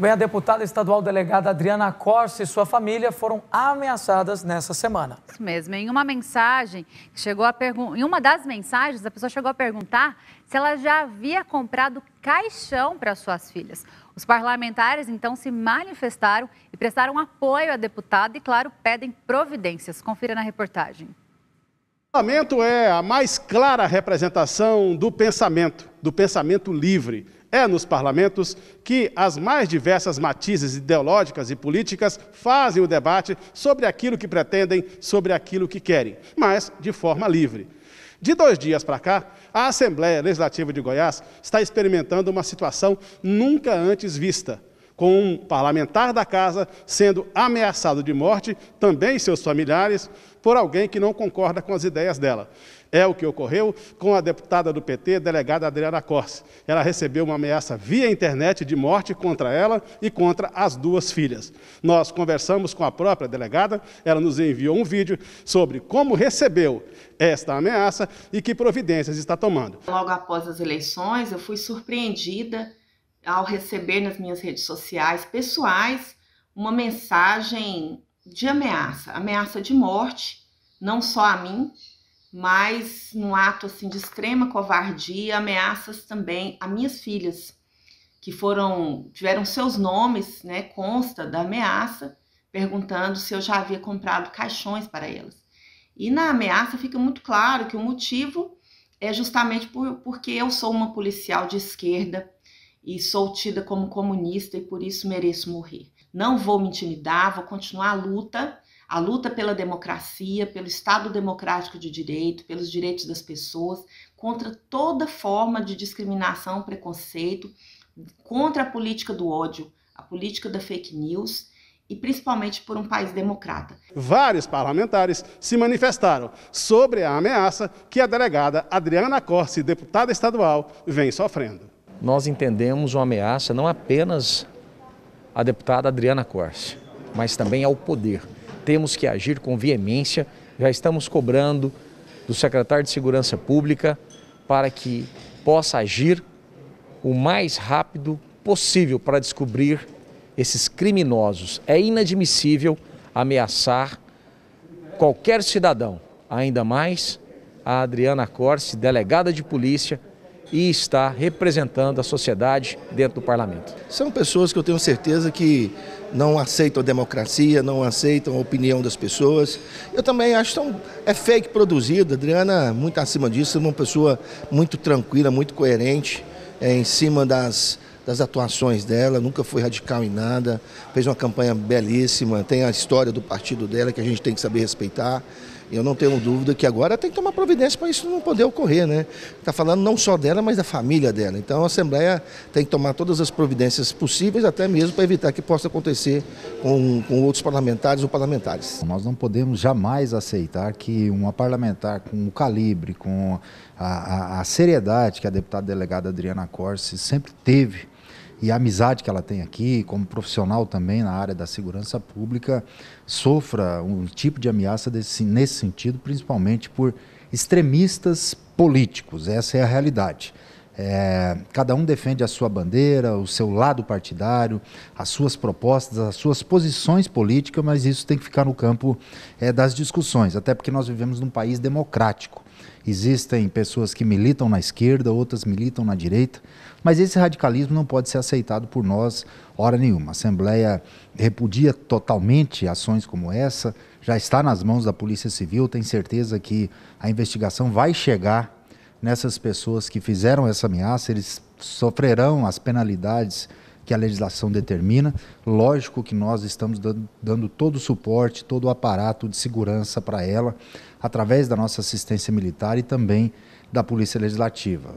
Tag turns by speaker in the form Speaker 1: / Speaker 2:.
Speaker 1: Muito bem, a deputada estadual delegada Adriana Corsi e sua família foram ameaçadas nessa
Speaker 2: semana. Isso mesmo. Em uma mensagem chegou a pergun... em uma das mensagens, a pessoa chegou a perguntar se ela já havia comprado caixão para suas filhas. Os parlamentares então se manifestaram e prestaram apoio à deputada e, claro, pedem providências. Confira na reportagem. O
Speaker 3: parlamento é a mais clara representação do pensamento, do pensamento livre é nos parlamentos que as mais diversas matizes ideológicas e políticas fazem o debate sobre aquilo que pretendem, sobre aquilo que querem, mas de forma livre. De dois dias para cá, a Assembleia Legislativa de Goiás está experimentando uma situação nunca antes vista com um parlamentar da casa sendo ameaçado de morte, também seus familiares, por alguém que não concorda com as ideias dela. É o que ocorreu com a deputada do PT, delegada Adriana Corse. Ela recebeu uma ameaça via internet de morte contra ela e contra as duas filhas. Nós conversamos com a própria delegada, ela nos enviou um vídeo sobre como recebeu esta ameaça e que providências está tomando.
Speaker 2: Logo após as eleições, eu fui surpreendida ao receber nas minhas redes sociais pessoais uma mensagem de ameaça, ameaça de morte, não só a mim, mas num ato assim de extrema covardia, ameaças também a minhas filhas, que foram tiveram seus nomes, né, consta da ameaça, perguntando se eu já havia comprado caixões para elas. E na ameaça fica muito claro que o motivo é justamente por, porque eu sou uma policial de esquerda e sou tida como comunista e por isso mereço morrer. Não vou me intimidar, vou continuar a luta, a luta pela democracia, pelo Estado democrático de direito, pelos direitos das pessoas, contra toda forma de discriminação, preconceito, contra a política do ódio, a política da fake news e principalmente por um país democrata.
Speaker 3: Vários parlamentares se manifestaram sobre a ameaça que a delegada Adriana Corsi, deputada estadual, vem sofrendo
Speaker 1: nós entendemos uma ameaça não apenas à deputada Adriana Corse, mas também ao poder. Temos que agir com veemência, já estamos cobrando do secretário de Segurança Pública para que possa agir o mais rápido possível para descobrir esses criminosos. É inadmissível ameaçar qualquer cidadão, ainda mais a Adriana Corse, delegada de polícia, e está representando a sociedade dentro do parlamento.
Speaker 4: São pessoas que eu tenho certeza que não aceitam a democracia, não aceitam a opinião das pessoas. Eu também acho que é fake produzido Adriana, muito acima disso, é uma pessoa muito tranquila, muito coerente é, em cima das, das atuações dela, nunca foi radical em nada, fez uma campanha belíssima, tem a história do partido dela que a gente tem que saber respeitar. Eu não tenho dúvida que agora tem que tomar providência para isso não poder ocorrer, né? Está falando não só dela, mas da família dela. Então a Assembleia tem que tomar todas as providências possíveis, até mesmo
Speaker 5: para evitar que possa acontecer com, com outros parlamentares ou parlamentares. Nós não podemos jamais aceitar que uma parlamentar com o calibre, com a, a, a seriedade que a deputada delegada Adriana Corsi sempre teve e a amizade que ela tem aqui, como profissional também na área da segurança pública, sofra um tipo de ameaça desse, nesse sentido, principalmente por extremistas políticos. Essa é a realidade. É, cada um defende a sua bandeira, o seu lado partidário, as suas propostas, as suas posições políticas, mas isso tem que ficar no campo é, das discussões, até porque nós vivemos num país democrático. Existem pessoas que militam na esquerda, outras militam na direita, mas esse radicalismo não pode ser aceitado por nós, hora nenhuma. A Assembleia repudia totalmente ações como essa, já está nas mãos da Polícia Civil, tenho certeza que a investigação vai chegar nessas pessoas que fizeram essa ameaça, eles sofrerão as penalidades que a legislação determina. Lógico que nós estamos dando, dando todo o suporte, todo o aparato de segurança para ela, através da nossa assistência militar e também da Polícia Legislativa.